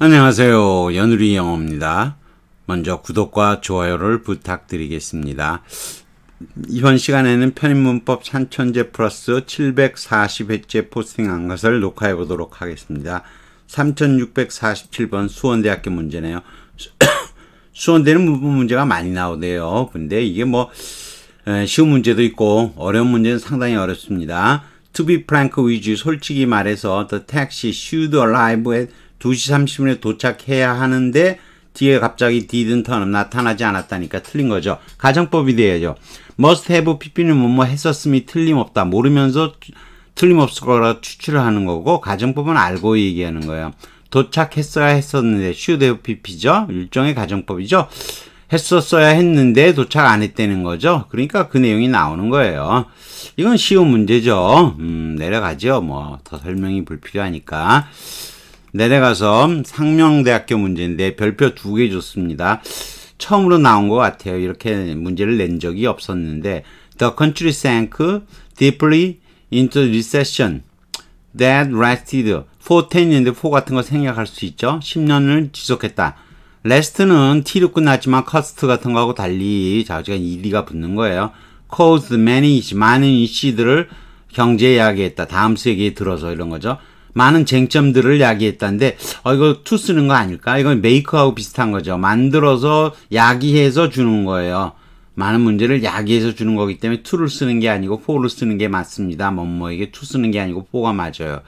안녕하세요. 연우리 영어입니다. 먼저 구독과 좋아요를 부탁드리겠습니다. 이번 시간에는 편입문법 산천제 플러스 740회째 포스팅한 것을 녹화해 보도록 하겠습니다. 3647번 수원대학교 문제네요. 수원대는 문법 문제가 많이 나오네요. 근데 이게 뭐 쉬운 문제도 있고 어려운 문제는 상당히 어렵습니다. To be frank with you, 솔직히 말해서 the taxi should arrive at 2시 30분에 도착해야 하는데 뒤에 갑자기 디든턴은 나타나지 않았다니까 틀린 거죠. 가정법이 돼야죠. must have pp는 뭐뭐 했었음이 틀림없다. 모르면서 틀림없을 거라 추출을 하는 거고 가정법은 알고 얘기하는 거예요. 도착했어야 했었는데 should have pp죠. 일종의 가정법이죠. 했었어야 했는데 도착 안 했다는 거죠. 그러니까 그 내용이 나오는 거예요. 이건 쉬운 문제죠. 음, 내려가죠. 뭐 더 설명이 불필요하니까. 내려가서 네, 네, 상명대학교 문제인데 별표 두 개 줬습니다. 처음으로 나온 것 같아요. 이렇게 문제를 낸 적이 없었는데 The country sank deeply into recession that lasted for 10 years. 4 같은 거 생략할 수 있죠. 10년을 지속했다. last는 t로 끝났지만 cost 같은 거하고 달리 자주가 ed가 붙는 거예요. caused many 많은 이슈들을 경제에 야기했다. 다음 세기에 들어서 이런 거죠. 많은 쟁점들을 야기했다는데 어 이거 투 쓰는 거 아닐까? 이건 메이커하고 비슷한 거죠. 만들어서 야기해서 주는 거예요. 많은 문제를 야기해서 주는 거기 때문에 투를 쓰는 게 아니고 포를 쓰는 게 맞습니다. 뭐뭐에게 투 쓰는 게 아니고 포가 맞아요.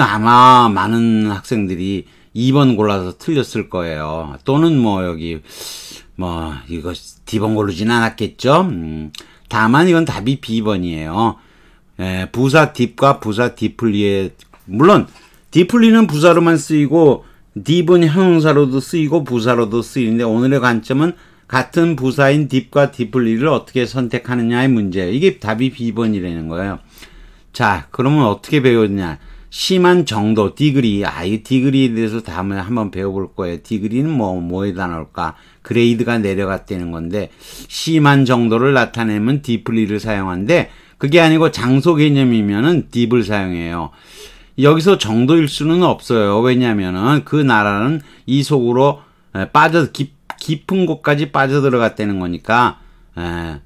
아마 많은 학생들이 2번 골라서 틀렸을 거예요. 또는 뭐 여기 뭐 이거 D번 고르진 않았겠죠. 음, 다만 이건 답이 B번이에요. 예, 부사 딥과 부사 딥을 리에 물론 디플리는 부사로만 쓰이고 딥은 형용사로도 쓰이고 부사로도 쓰이는데 오늘의 관점은 같은 부사인 딥과 디플리를 어떻게 선택하느냐의 문제. 이게 답이 B번이라는 거예요. 자, 그러면 어떻게 배웠냐? 심한 정도, 디그리. 아, 예 디그리에 대해서 다음에 한번 배워볼 거예요. 디그리는 뭐, 뭐에다 나올까? 그레이드가 내려갔다는 건데, 심한 정도를 나타내면 디플리를 사용하는데, 그게 아니고 장소 개념이면은 딥을 사용해요. 여기서 정도일 수는 없어요. 왜냐하면은 그 나라는 이 속으로 빠져 깊, 깊은 곳까지 빠져들어갔다는 거니까 에,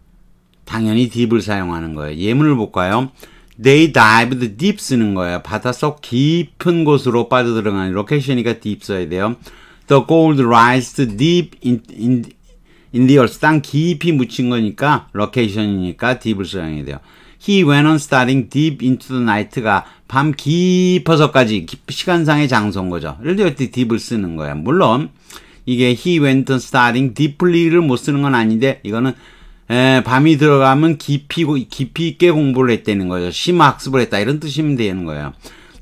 당연히 딥을 사용하는 거예요. 예문을 볼까요? They dived deep 쓰는 거예요. 바다 속 깊은 곳으로 빠져들어가는 로케이션이니까 deep 써야 돼요. The gold rised deep in, in, in the earth. 땅 깊이 묻힌 거니까 로케이션이니까 딥을 사용해야 돼요. He went on starting deep into the night가 밤 깊어서까지 시간상의 장소인 거죠. 예를 들어 때 deep을 쓰는 거야. 물론 이게 he went on starting deeply를 못 쓰는 건 아닌데 이거는 에, 밤이 들어가면 깊이 깊이 있게 공부를 했다는 거죠. 심화 학습을 했다 이런 뜻이면 되는 거예요.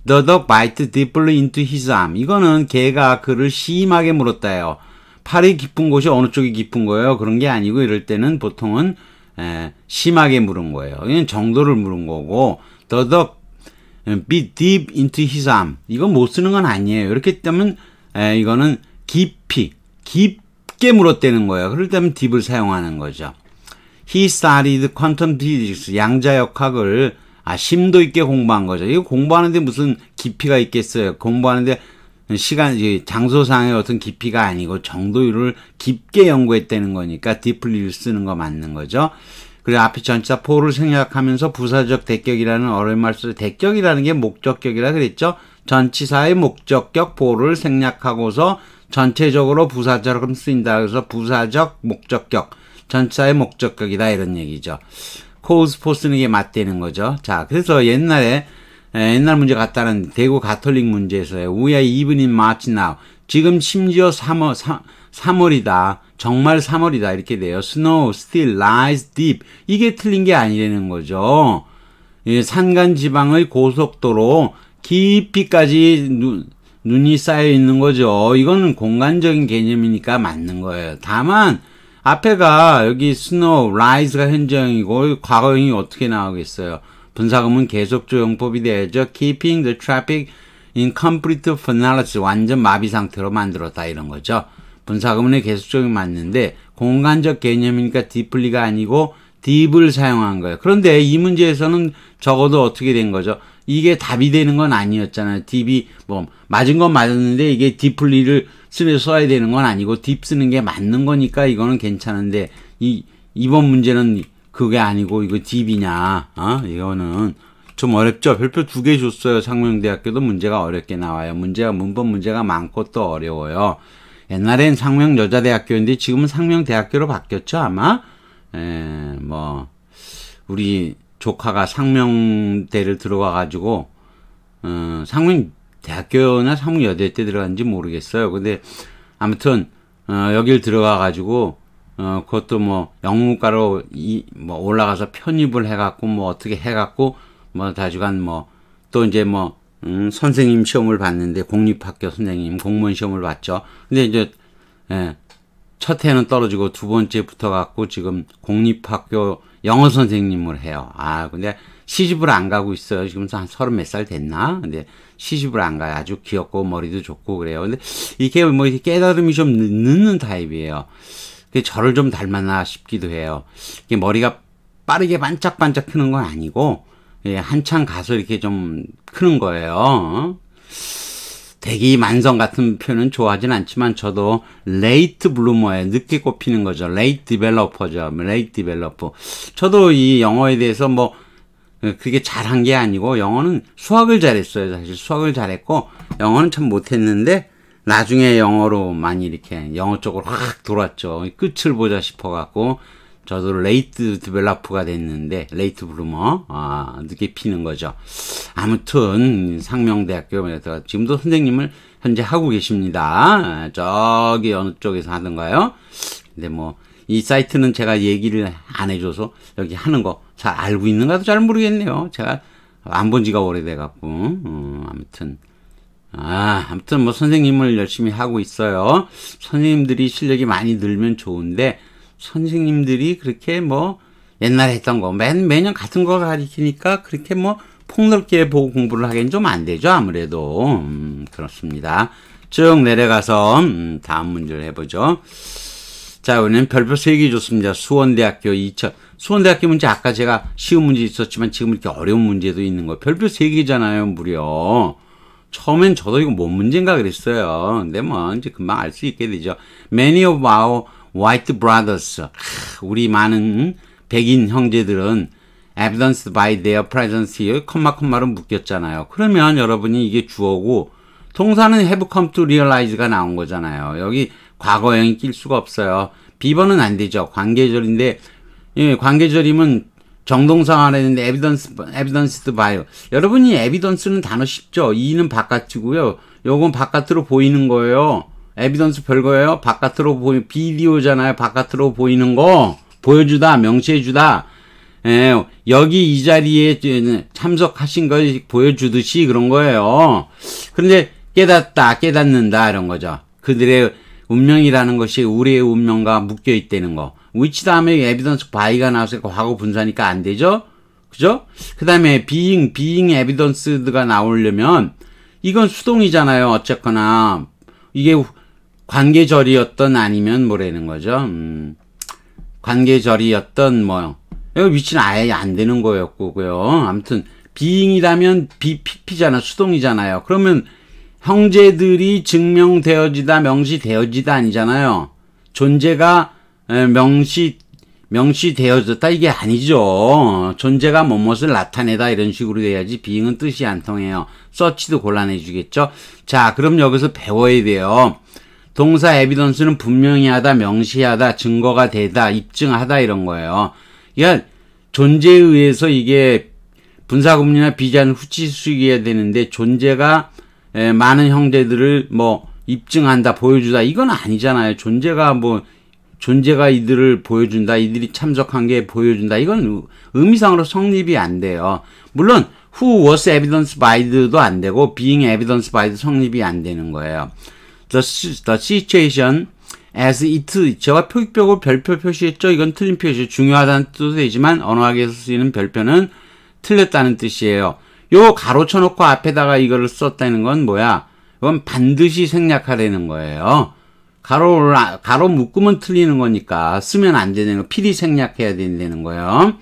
The dog bite deeply into his arm. 이거는 개가 그를 심하게 물었다요. 팔이 깊은 곳이 어느 쪽이 깊은 거예요? 그런 게 아니고 이럴 때는 보통은 에, 예, 심하게 물은 거예요. 이건 정도를 물은 거고 더덕 예, be deep into his arm 이건 못 쓰는 건 아니에요. 이렇게 되면 에, 예, 이거는 깊이 깊게 물었다는 거예요. 그럴 때면 deep을 사용하는 거죠. He studied quantum physics 양자역학을 아, 심도 있게 공부한 거죠. 이거 공부하는데 무슨 깊이가 있겠어요. 공부하는데 시간, 장소상의 어떤 깊이가 아니고 정도율을 깊게 연구했다는 거니까 디플리를 쓰는 거 맞는 거죠. 그리고 앞에 전치사 포를 생략하면서 부사적 대격이라는 어뢰말수 대격이라는 게 목적격이라 그랬죠. 전치사의 목적격 포를 생략하고서 전체적으로 부사적으로 쓰인다. 그래서 부사적 목적격, 전치사의 목적격이다 이런 얘기죠. 코우스포 쓰는 게 맞대는 거죠. 자, 그래서 옛날에 예, 옛날 문제 같다는 대구 가톨릭 문제에서요. We are e v e 지금 심지어 3월, 3, 월이다 정말 3월이다. 이렇게 돼요. Snow still lies deep. 이게 틀린 게 아니라는 거죠. 예, 산간 지방의 고속도로 깊이까지 눈, 눈이 쌓여 있는 거죠. 이거는 공간적인 개념이니까 맞는 거예요. 다만, 앞에가 여기 snow, rise가 현재형이고 과거형이 어떻게 나오겠어요? 분사금은 계속적 용법이 되어져 keeping the traffic in complete finality 완전 마비 상태로 만들었다 이런 거죠. 분사금은 계속적이 맞는데 공간적 개념이니까 디플리가 아니고 딥을 사용한 거예요. 그런데 이 문제에서는 적어도 어떻게 된 거죠? 이게 답이 되는 건 아니었잖아요. 딥이 뭐 맞은 건 맞았는데 이게 디플리를 쓰려 써야 되는 건 아니고 딥 쓰는 게 맞는 거니까 이거는 괜찮은데 이 이번 문제는 그게 아니고 이거 딥이냐 어? 이거는 좀 어렵죠 별표 두 개 줬어요 상명대학교도 문제가 어렵게 나와요 문제가 문법 문제가 많고 또 어려워요 옛날엔 상명 여자대학교인데 지금은 상명대학교로 바뀌었죠 아마 에, 예, 뭐 우리 조카가 상명대를 들어가 가지고 어, 상명대학교나 상명여대 때 들어간지 모르겠어요 근데 아무튼 어, 여길 들어가 가지고 어, 그것도 뭐 영문과로 이, 뭐 올라가서 편입을 해갖고 뭐 어떻게 해갖고 뭐 다주간 뭐 또 이제 뭐 음, 선생님 시험을 봤는데 공립학교 선생님 공무원 시험을 봤죠. 근데 이제 예, 첫 해는 떨어지고 두 번째 붙어갖고 지금 공립학교 영어 선생님을 해요. 아 근데 시집을 안 가고 있어요. 지금 한 서른 몇 살 됐나? 근데 시집을 안 가요. 아주 귀엽고 머리도 좋고 그래요. 근데 이게 뭐 깨달음이 좀 늦는 타입이에요. 그 저를 좀 닮았나 싶기도 해요. 이게 머리가 빠르게 반짝반짝 크는 건 아니고 예, 한참 가서 이렇게 좀 크는 거예요. 대기 만성 같은 표현은 좋아하진 않지만 저도 레이트 블루머에 늦게 꼽히는 거죠. 레이트 디벨로퍼죠. 레이트 디벨로퍼. 저도 이 영어에 대해서 뭐 예, 그게 잘한 게 아니고 영어는 수학을 잘했어요. 사실 수학을 잘했고 영어는 참 못했는데 나중에 영어로 많이 이렇게 영어 쪽으로 확 돌았죠. 끝을 보자 싶어갖고 저도 레이트 디벨라프가 됐는데 레이트 블루머 아, 늦게 피는 거죠. 아무튼 상명대학교에서 지금도 선생님을 현재 하고 계십니다. 저기 어느 쪽에서 하던가요? 근데 뭐 이 사이트는 제가 얘기를 안 해줘서 여기 하는 거 잘 알고 있는가도 잘 모르겠네요. 제가 안 본 지가 오래돼갖고 음, 아무튼 아, 아무튼 뭐 선생님을 열심히 하고 있어요. 선생님들이 실력이 많이 늘면 좋은데, 선생님들이 그렇게 뭐 옛날에 했던 거, 매, 매년 같은 거 가르치니까 그렇게 뭐 폭넓게 보고 공부를 하기엔 좀 안 되죠, 아무래도. 음, 그렇습니다. 쭉 내려가서, 음, 다음 문제를 해보죠. 자, 오늘 는 별표 3개 줬습니다. 수원대학교 2000. 수원대학교 문제 아까 제가 쉬운 문제 있었지만 지금 이렇게 어려운 문제도 있는 거. 별표 3개잖아요, 무려. 처음엔 저도 이거 뭔 문제인가 그랬어요. 근데 뭐 이제 금방 알 수 있게 되죠. Many of our white brothers, 우리 많은 백인 형제들은 evidenced by their presence here, 콤마 콤마로 묶였잖아요. 그러면 여러분이 이게 주어고 동사는 have come to realize가 나온 거잖아요. 여기 과거형이 낄 수가 없어요. 비번은 안 되죠. 관계절인데 예, 관계절이면 정동성 안에 있는 에비던스, 에비던스드 바이오. 여러분이 에비던스는 단어 쉽죠? 이는 바깥이고요. 요건 바깥으로 보이는 거예요. 에비던스 별거예요. 바깥으로 보이, 비디오잖아요. 바깥으로 보이는 거. 보여주다, 명시해주다. 예, 여기 이 자리에 참석하신 걸 보여주듯이 그런 거예요. 그런데 깨닫다, 깨닫는다, 이런 거죠. 그들의 운명이라는 것이 우리의 운명과 묶여 있다는 거. 위치 다음에 에비던스 바이가 나왔으니 과거 분사니까 안 되죠? 그죠? 그 다음에 being, being e v i d e n c e 가 나오려면 이건 수동이잖아요. 어쨌거나 이게 관계절이었던 아니면 뭐라는 거죠? 음, 관계절이었던 뭐 여기 위치는 아예 안 되는 거였고요. 아무튼 비잉이라면 BPP잖아 수동이잖아요. 그러면 형제들이 증명되어지다 명시되어지다 아니잖아요. 존재가 예, 명시 명시되어졌다 이게 아니죠. 존재가 뭐뭇을 나타내다 이런 식으로 돼야지 비잉은 뜻이 안 통해요. 서치도 곤란해지겠죠. 자 그럼 여기서 배워야 돼요. 동사 에비던스는 분명히 하다, 명시하다, 증거가 되다, 입증하다 이런 거예요. 그러니까 존재에 의해서 이게 분사구문이나 비자는 후치수익이어야 되는데 존재가 예, 많은 형제들을 뭐 입증한다, 보여주다 이건 아니잖아요. 존재가 뭐 존재가 이들을 보여준다, 이들이 참석한 게 보여준다. 이건 의미상으로 성립이 안 돼요. 물론 who was evidence by도 안 되고 being evidence by도 성립이 안 되는 거예요. The, the situation as it 제가 표기표고 별표 표시했죠. 이건 틀린 표시 중요하다는 뜻이지만 언어학에서 쓰이는 별표는 틀렸다는 뜻이에요. 요 가로 쳐놓고 앞에다가 이거를 썼다는 건 뭐야? 이건 반드시 생략하라는 거예요. 가로를 가로 묶으면 틀리는 거니까 쓰면 안 되는 거 필히 생략해야 된다는 거예요.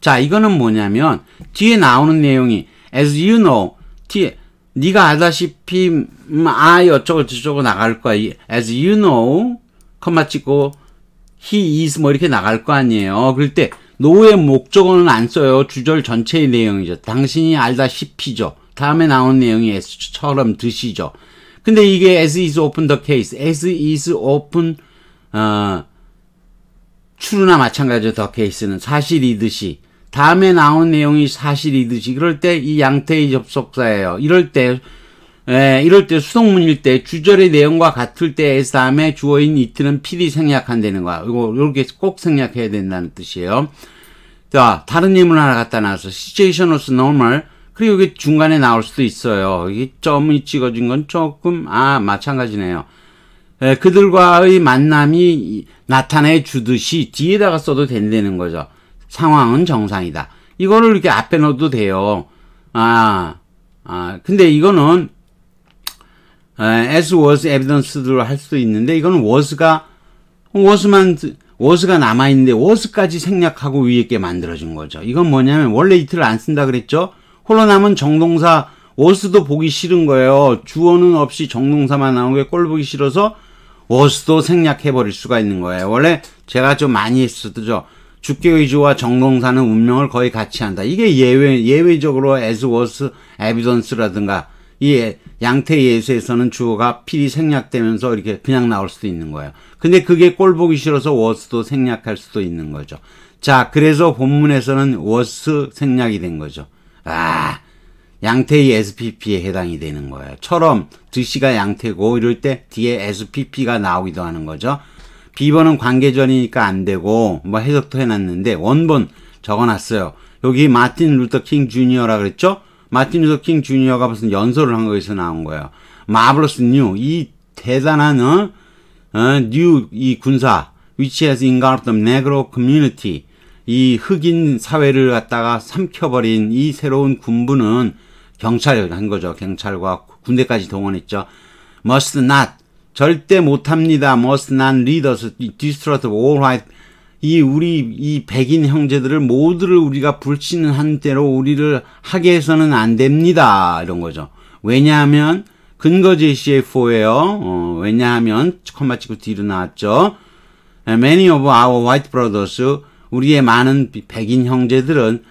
자, 이거는 뭐냐면 뒤에 나오는 내용이 as you know 뒤에 니가 알다시피 음, 아 어쩌고 저쩌고 나갈 거야. as you know 컴마 찍고 he is 뭐 이렇게 나갈 거 아니에요. 그럴 때 노의 목적어는 안 써요. 주절 전체의 내용이죠. 당신이 알다시피죠. 다음에 나온 내용이 s처럼 드시죠. 근데 이게 as is often the case, as is o f e n 어, 추루나 마찬가지로 the case는 사실이듯이 다음에 나온 내용이 사실이듯이 그럴 때 이 양태의 접속사예요. 이럴 때 예, 이럴 때 수동문일 때 주절의 내용과 같을 때 as 다음에 주어인 it는 필히 생략한다는 거야. 이거 이렇게 꼭 생략해야 된다는 뜻이에요. 자, 다른 예문 하나 갖다 놔서 situation was normal 그리고 이게 중간에 나올 수도 있어요. 이 점이 찍어진 건 조금 아 마찬가지네요. 에, 예, 그들과의 만남이 나타내 주듯이 뒤에다가 써도 된다는 거죠. 상황은 정상이다. 이거를 이렇게 앞에 넣어도 돼요. 아, 아 근데 이거는 예, as was evidence로 할 수도 있는데 이거는 was가 was만 워스가 남아있는데 워스까지 생략하고 위에 게 만들어준 거죠. 이건 뭐냐면 원래 이틀안 쓴다 그랬죠? 홀로 남은 정동사 워스도 보기 싫은 거예요. 주어는 없이 정동사만 나오게꼴 보기 싫어서 워스도 생략해버릴 수가 있는 거예요. 원래 제가 좀 많이 했었죠. 주께 의지와 정동사는 운명을 거의 같이 한다. 이게 예외, 예외적으로 as, was, evidence라든가 이 예, 양태 예수에서는 주어가 필히 생략되면서 이렇게 그냥 나올 수도 있는 거예요. 근데 그게 꼴 보기 싫어서 was도 생략할 수도 있는 거죠. 자, 그래서 본문에서는 was 생략이 된 거죠. 아, 양태의 SPP에 해당이 되는 거예요. 처럼 드씨가 양태고 이럴 때 뒤에 SPP가 나오기도 하는 거죠. B번은 관계전이니까 안 되고 뭐 해석도 해놨는데 원본 적어놨어요. 여기 마틴 루터 킹 주니어라 그랬죠? 마틴 루터 킹 주니어가 무슨 연설을 한 거에서 나온 거예요. 마블러스 뉴, 이 대단한 어? 어 뉴이 군사 which has e n g u l f 이 흑인 사회를 갖다가 삼켜버린 이 새로운 군부는 경찰을 한 거죠. 경찰과 군대까지 동원했죠. must not. 절대 못합니다. must not leaders, distrust, all r i g h 이 우리 이 백인 형제들을 모두를 우리가 불치는한 대로 우리를 하게 해서는 안 됩니다. 이런 거죠. 왜냐하면 근거 제시의 4예요. 어, 왜냐하면 컴마 치고 뒤로 나왔죠. Many of our white brothers 우리의 많은 백인 형제들은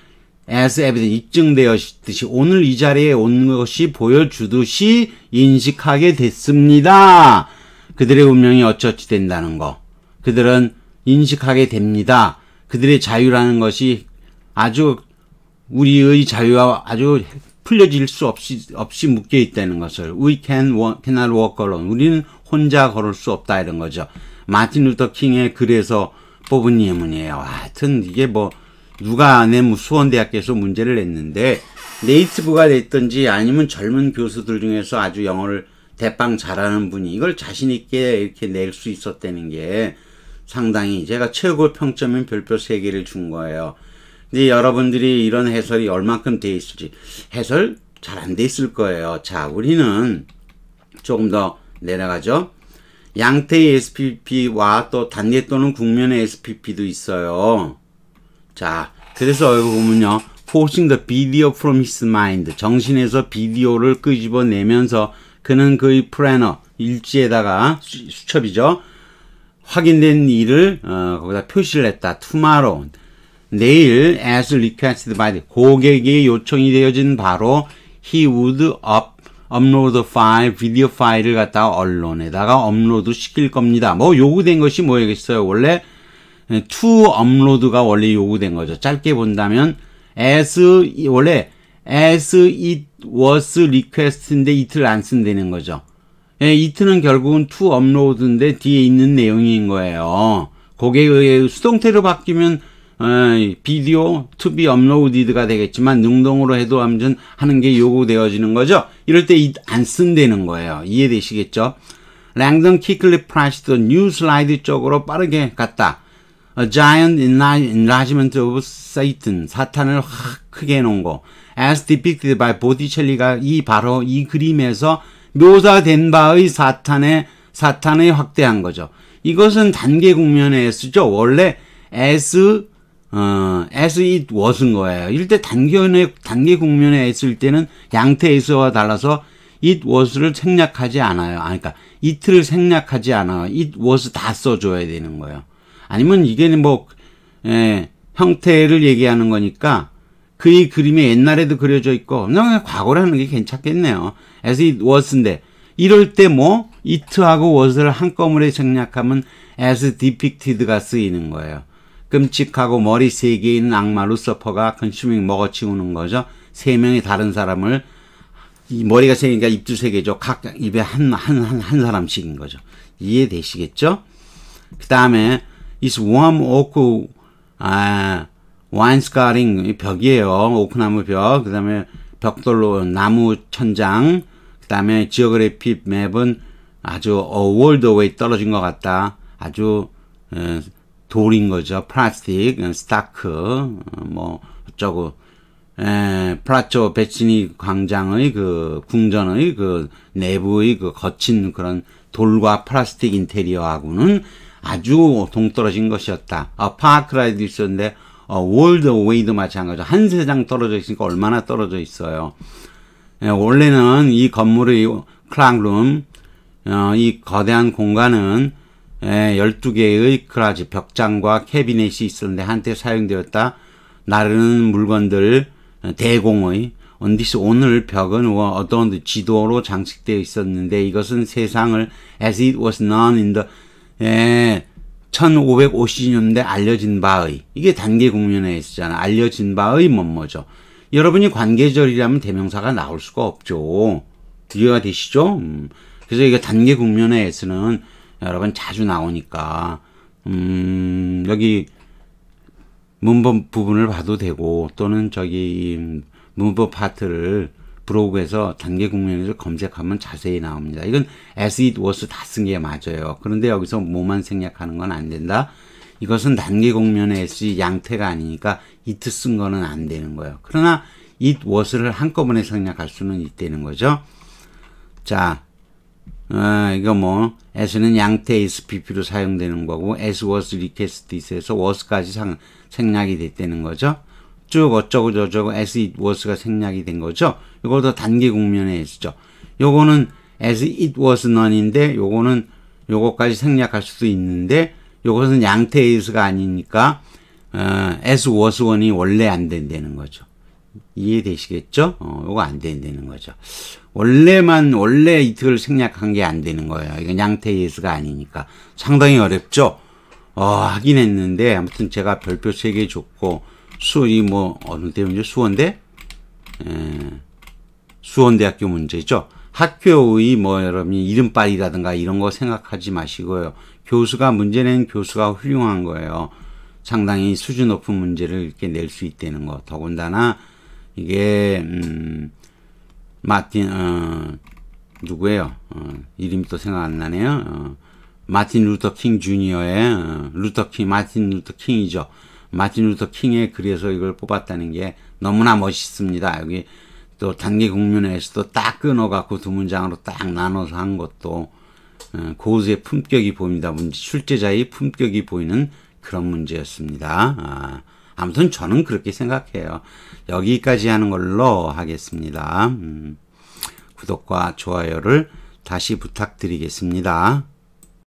as evidence 입증되었듯이 오늘 이 자리에 온 것이 보여주듯이 인식하게 됐습니다. 그들의 운명이 어찌어찌 된다는 거. 그들은 인식하게 됩니다. 그들의 자유라는 것이 아주 우리의 자유와 아주 풀려질 수 없이 없이 묶여 있다는 것을 we can cannot walk alone 우리는 혼자 걸을 수 없다 이런 거죠. 마틴 루터 킹의 글에서 뽑은 예문이에요. 하여튼 이게 뭐 누가 낸 뭐 수원대학교에서 문제를 냈는데 네이티브가 됐든지 아니면 젊은 교수들 중에서 아주 영어를 대빵 잘하는 분이 이걸 자신있게 이렇게 낼 수 있었다는 게 상당히 제가 최고 평점인 별표 3개를 준 거예요. 근데 여러분들이 이런 해설이 얼만큼 돼 있을지 해설 잘 안 돼 있을 거예요. 자 우리는 조금 더 내려가죠. 양태의 SPP와 또 단계 또는 국면의 SPP도 있어요. 자, 그래서 여기 보면요. forcing the video from his mind. 정신에서 비디오를 끄집어내면서 그는 그의 플래너, 일지에다가 수첩이죠. 확인된 일을 어, 거기다 표시를 했다. tomorrow. 내일 as requested by the 고객의 요청이 되어진 바로 he would up 업로드 파일, 비디오 파일을 갖다가 언론에다가 업로드 시킬 겁니다. 뭐 요구된 것이 뭐겠어요? 원래 to 업로드가 원래 요구된 거죠. 짧게 본다면 as 원래 as it was request인데 it을 안 쓴다는 거죠. 예, it는 결국은 to 업로드인데 뒤에 있는 내용인 거예요. 거기에 수동태로 바뀌면 어, 비디오 투비 업로디드가 되겠지만 능동으로 해도 암무튼 하는 게 요구되어지는 거죠. 이럴 때 안 쓴다는 거예요. 이해되시겠죠? 랭던 키클리 프라시스뉴 슬라이드 쪽으로 빠르게 갔다. A 어, giant enlargement of Satan. 사탄을 확 크게 놓은 거. As depicted by 보디첼리가이 바로 이 그림에서 묘사된 바의 사탄의 사탄의 확대한 거죠. 이것은 단계 국면에 쓰죠. 원래 as 어, as it was인 거예요. 일대 단견에, 단계 국면에 있을 때는 양태 에서와 달라서 it was를 생략하지 않아요. 아, 그니까 it를 생략하지 않아요. it was 다 써줘야 되는 거예요. 아니면 이게 뭐, 예, 형태를 얘기하는 거니까 그의 그림이 옛날에도 그려져 있고, 그냥 과거라는 게 괜찮겠네요. as it was인데, 이럴 때 뭐, it하고 was를 한꺼번에 생략하면 as depicted가 쓰이는 거예요. 끔찍하고 머리 세개 있는 악마 루서퍼가 컨슈밍 먹어치우는 거죠. 세명의 다른 사람을 이 머리가 세 개니까 입도 세 개죠. 각 입에 한한한 한 사람씩인 거죠. 이해되시겠죠? 그 다음에 is warm oak 아 wine s 벽이에요. 오크나무 벽. 그 다음에 벽돌로 나무 천장. 그 다음에 지오그래픽 맵은 아주 어월더웨이 떨어진 것 같다. 아주 에, 돌인 거죠. 플라스틱, 스타크, 뭐 어쩌고 에, 예, 플라초 베치니 광장의 그 궁전의 그 내부의 그 거친 그런 돌과 플라스틱 인테리어하고는 아주 동떨어진 것이었다. 어, 파크라이드 있었는데 어, 월드 웨이드 마찬가지. 한 세장 떨어져 있으니까 얼마나 떨어져 있어요. 에, 예, 원래는 이 건물의 클락룸, 어, 이 거대한 공간은 12개의 예, 클라지 벽장과 캐비넷이 있었는데 한때 사용되었다. 나르는 물건들 어, 대공의 언디스 오늘 벽은 뭐 어떤 지도로 장식되어 있었는데 이것은 세상을 as it was known in the 예, 1550년대 알려진 바의 이게 단계 국면에 있었잖아 알려진 바의 뭐뭐죠 여러분이 관계절이라면 대명사가 나올 수가 없죠 이해가 되시죠? 음. 그래서 이게 단계 국면에서는 여러분 자주 나오니까 음 여기 문법 부분을 봐도 되고 또는 저기 문법 파트를 브로그에서 단계 공면에서 검색하면 자세히 나옵니다. 이건 as it was 다 쓴 게 맞아요. 그런데 여기서 뭐만 생략하는 건 안 된다. 이것은 단계 공면의 a 양태가 아니니까 it 쓴 거는 안 되는 거예요. 그러나 it was를 한꺼번에 생략할 수는 있다는 거죠. 자, 아, 이거 뭐 as는 양태 SPP로 사용되는 거고 as was request t h 에서 was까지 상, 생략이 됐다는 거죠. 쭉 어쩌고 저쩌고 as it was가 생략이 된 거죠. 이거도 단계 국면에 있죠. 요거는 as it was none인데 요거는 요거까지 생략할 수도 있는데 요것은 양태 as가 아니니까 어, as was one이 원래 안 된다는 거죠. 이해되시겠죠? 어, 요거 안 되는 거죠. 원래만, 원래 이틀을 생략한 게 안 되는 거예요. 이건 양태 예스가 아니니까. 상당히 어렵죠? 어, 하긴 했는데, 아무튼 제가 별표 3개 줬고, 수, 이 뭐, 어느 대 문제? 수원대? 에, 예. 수원대학교 문제죠. 학교의 뭐, 여러분이 이름빨이라든가 이런 거 생각하지 마시고요. 교수가, 문제 낸 교수가 훌륭한 거예요. 상당히 수준 높은 문제를 이렇게 낼 수 있다는 거. 더군다나, 이게 음, 마틴 어, 누구예요? 어, 이름이 생각 안 나네요. 어, 마틴 루터 킹 주니어의 어, 루터 킹 마틴 루터 킹이죠. 마틴 루터 킹의 글에서 이걸 뽑았다는 게 너무나 멋있습니다. 여기 또 단기 국면에서도 딱 끊어갖고 두 문장으로 딱 나눠서 한 것도 어, 고수의 품격이 보입니다. 문제 출제자의 품격이 보이는 그런 문제였습니다. 아. 아무튼 저는 그렇게 생각해요. 여기까지 하는 걸로 하겠습니다. 음, 구독과 좋아요를 다시 부탁드리겠습니다.